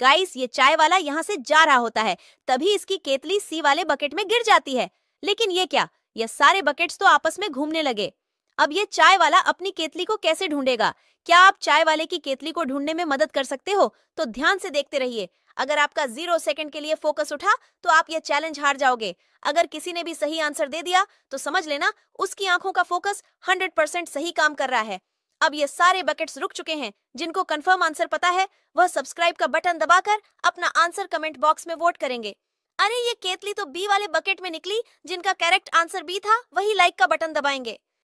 guys ये चाय वाला यहाँ से जा रहा होता है तभी इसकी केतली सी वाले बकेट में गिर जाती है लेकिन ये क्या ये सारे बकेट्स तो आपस में घूमने लगे अब ये चाय वाला अपनी केतली को कैसे ढूंढेगा क्या आप चाय वाले की केतली को ढूंढने में मदद कर सकते हो तो ध्यान से देखते रहिए अगर आपका जीरो सेकंड के लिए फोकस उठा तो आप ये चैलेंज हार जाओगे अगर किसी ने भी सही आंसर दे दिया तो समझ लेना उसकी आंखों का फोकस परसेंट सही काम कर रहा है अब ये सारे बकेट्स रुक चुके हैं जिनको कंफर्म आंसर पता है वह सब्सक्राइब का बटन दबाकर अपना आंसर कमेंट बॉक्स में वोट करेंगे अरे ये केतली तो बी वाले बकेट में निकली जिनका करेक्ट आंसर बी था वही लाइक का बटन दबाएंगे